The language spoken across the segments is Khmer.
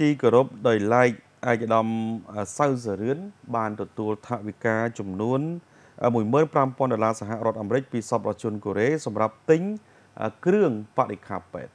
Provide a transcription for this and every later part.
ទីគោរពដោយឡែកឯកឧត្តមសៅសរឿនបានទទួលថវិកាចំនួន15,000ដុល្លារសហរដ្ឋអាមេរិកពីសប្បុរសជនកូរ៉េសម្រាប់ទិញគ្រឿងបរិខាពេទ្យ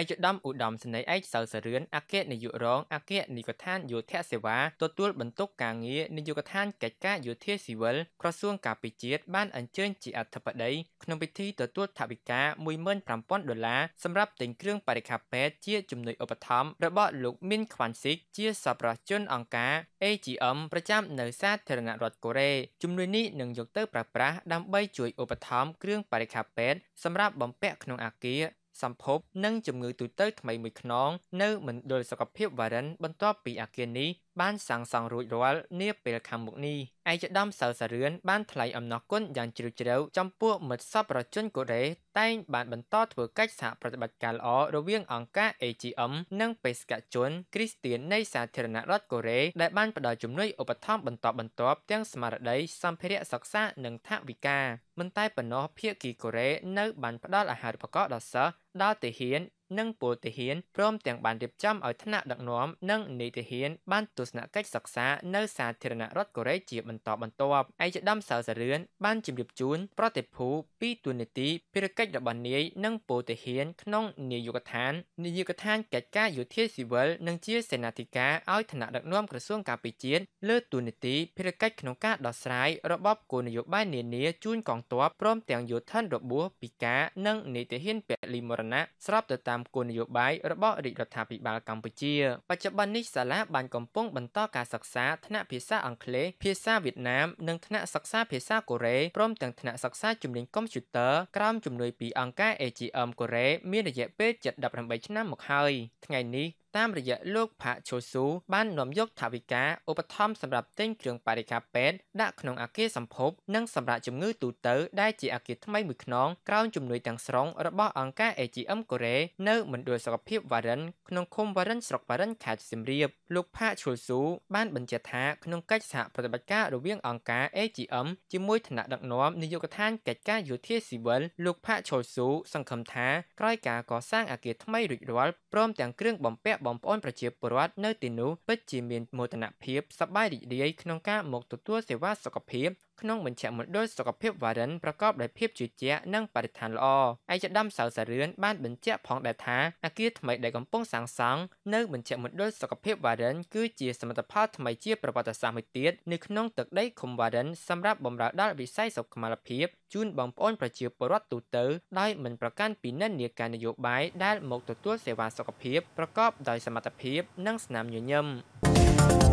ឯកឧត្តមឧត្តមសេនីយ៍ឯកសៅសរឿនអគ្គនាយករងអគ្គនាយកដ្ឋានយោធសេវាទទួលបន្ទុកការងារនាយកដ្ឋានកិច្ចការយោធាស៊ីវិលក្រសួង ការពារជាតិបានអញ្ជើញជាអធិបតីក្នុងពិធីទទួលថវិកា15,000ដុល្លារសម្រាប់ទិញគ្រឿងបរិក្ខារពេទ្យជាជំនួយឧបត្ថម្ភរបស់លោកមីនខ្វាន់ស៊ីកជាសប្បុរសជនអង្គការ AGM ប្រចាំនៅសាធារណរដ្ឋកូរ៉េជំនួយនេះនឹងយកទៅប្រើប្រាស់ដើម្បីជួយឧបត្ថម្ភគ្រឿងបរិក្ខារពេទ្យសម្រាប់បំពាក់ក្នុងអាគារសម្ភពនិងជំងឺទូទៅថ្មីមួយខ្នងនៅមណ្ឌលសុខភាពវ៉ារិនបន្ទាប់ពីអាគារនេះបានសាងសង់រួចរាល់នាពេលខាងមុខនេះឯកឧត្តមសៅសារឿនបានថ្លែងអំណរគុណយ៉ាងជ្រាលជ្រៅចំពោះមិត្តសប្បុរសជនកូរ៉េតែងបានបន្តធ្វើកិច្ចសហប្រតិបត្តិការល្អរវាងអង្គការ AGM និងបេសកជន គ្រីស្ទាននៃសាធារណរដ្ឋកូរ៉េដែលបានផ្ដល់ជំនួយឧបត្ថម្ភបន្តបន្ទាប់ទាំងស្មារតីសម្ភារៈសិក្សា និងថវិកាមិនតែប៉ុណ្ណោះភាគីកូរ៉េនៅបានផ្ដល់អាហារូបករណ៍ដល់សិស្សដល់ទាហាននិងពលទាហានព្រមទាំងបានរៀបចំឲ្យថ្នាក់ដឹកនាំនិងនាយទាហានបានទស្សនកិច្ចសិក្សា នៅសាធារណរដ្ឋកូរ៉េជាបន្តបន្ទាប់ឯកឧត្តមសៅសារឿនបានជម្រាបជូនប្រតិភូពីទូនីតិភារកិច្ចរបស់នាយនិងពលទាហាន ក្នុងនាយកដ្ឋាននាយកដ្ឋានកិច្ចការយោធាស៊ីវិលនិងជាសេនាធិការឲ្យថ្នាក់ដឹកនាំក្រសួងការពារជាតិលើទូនីតិភារកិច្ចក្នុងការដោះស្រាយរបបគោលនយោបាយនានាជូនកងទ័ពព្រមទាំងយោធិនរបួសពិការនិងនាយទាហានពលីមរណៈស្របទៅតាមគោលនយោបាយរបស់រាជរដ្ឋាភិបាលកម្ពុជាបច្ចុប្បន្ននេះសាលាបានកំពុងបន្តការសិក្សាថ្នាក់ភាសាអង់គ្លេសភាសាវៀតណាមនិងថ្នាក់សិក្សាភាសាកូរ៉េព្រមទាំងថ្នាក់សិក្សាជំនាញកុំព្យូទ័រក្រោមជំនួយពីអង្គការ AGM កូរ៉េមានរយៈពេល7 18ឆ្នាំមកហើយថ្ងៃនេះតាមរយៈលោកផាឈូស៊ូបាននាំយកថវិកាឧបត្ថម្ភសម្រាប់ទិញគ្រឿងបរិការពេទ្យដាក់ក្នុងអគារសម្ភពនិងសម្រាប់ជំងឺទូទៅដែលជាអគារថ្មីមួយខ្នងក្រោមជំនួយទាំងស្រុងរបស់អង្គការ AGM កូរ៉េនៅមណ្ឌលសុខភាពវ៉ារិនក្នុងឃុំវ៉ារិនស្រុកវ៉ារិនខេត្តសៀមរាបលោកផាឈូស៊ូបានបញ្ជាក់ថាក្នុងកិច្ចសហប្រតិបត្តិការរវាងអង្គការ AGM ជាមួយថ្នាក់ដឹកនាំនាយកដ្ឋានកិច្ចការយោធាស៊ីវិលលោកផាឈូស៊ូសង្ឃឹមថាក្រោយការកសាងអគារថ្មីរួចរាល់ព្រមទាំងគ្រឿងបំពាក់បងប្អូនប្រជាពលរដ្ឋនៅទីនោះពិតជាមានមោទនភាពសប្បាយរីករាយក្នុងការមកទទួលសេវាសុខភាពក្នុងមជ្ឈមណ្ឌលសុខភាពវ៉ារិនប្រកបដោយភាពជឿជាក់និងបរិស្ថានល្អឯកឧត្តមសៅសារឿនបានបញ្ជាក់ផងដែរថាអគារថ្មីដែលកំពុងសាងសង់នៅមជ្ឈមណ្ឌលសុខភាពវ៉ារិន គឺជាសមិទ្ធផលថ្មីជាប្រវត្តិសាស្ត្រមួយទៀតនៅក្នុងទឹកដីឃុំវ៉ារិនសម្រាប់បម្រើដល់វិស័យសុខុមាលភាពជូនបងប្អូនប្រជាពលរដ្ឋទូទៅដោយមិនប្រកាន់ពីនិន្នាការនយោបាយដែលមកទទួលសេវាសុខភាពប្រកបដោយសមត្ថភាពនិងស្នាមញញឹម។